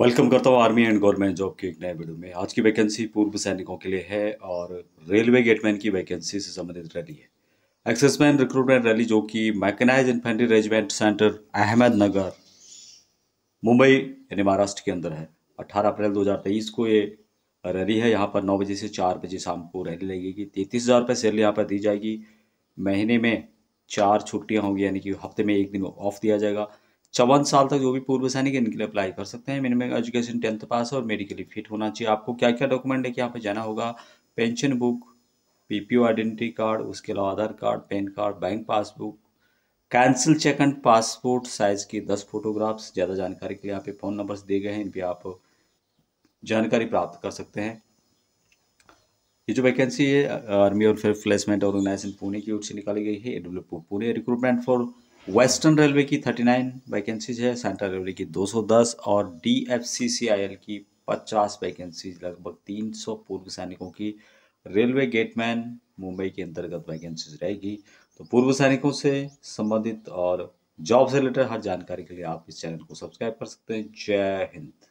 welcome करता हूँ army and government job के एक नए वीडियो में आज की वैकेंसी पूर्व सैनिकों के लिए है और रेलवे गेटमैन की वैकेंसी से संबंधित रैली है एक्सेसमैन रिक्रूटमेंट रैली जो कि mechanized infantry regiment centre Ahmednagar Mumbai यानी महाराष्ट्र के अंदर है 18 अप्रैल 2023 को ये रैली है यहाँ पर नौ बजे से चार बजे शाम को रैली लगेगी तैंतीस हज़ार रुपये सैलरी यहाँ पर दी जाएगी महीने में चार छुट्टियाँ होंगी यानी कि हफ्ते में एक दिन ऑफ दिया जाएगा चौवन साल तक जो भी पूर्व सैनिक इनके लिए अप्लाई कर सकते हैं मिनिमम एजुकेशन टेंथ पास और मेडिकली फिट होना चाहिए आपको क्या क्या डॉक्यूमेंट लेके यहाँ पे जाना होगा पेंशन बुक ओ आइडेंटिटी कार्ड उसके अलावा Aadhaar card PAN card bank passbook cancel cheque and passport size की दस फोटोग्राफ्स ज़्यादा जानकारी के लिए यहाँ पे फ़ोन नंबर्स दिए गए हैं इन पर आप जानकारी प्राप्त कर सकते हैं ये जो वैकेंसी है आर्मी और फिर प्लेसमेंट ऑर्गेनाइजेशन पुणे की ओर से निकाली गई है W Pune recruitment for western railway की 39 वैकेंसीज है सेंट्रल रेलवे की 210 और D F C C I L की 50 वैकेंसीज लगभग 300 पूर्व सैनिकों की रेलवे गेटमैन मुंबई के अंतर्गत वैकेंसीज रहेगी तो पूर्व सैनिकों से संबंधित और जॉब से रिलेटेड हर जानकारी के लिए आप इस चैनल को सब्सक्राइब कर सकते हैं जय हिंद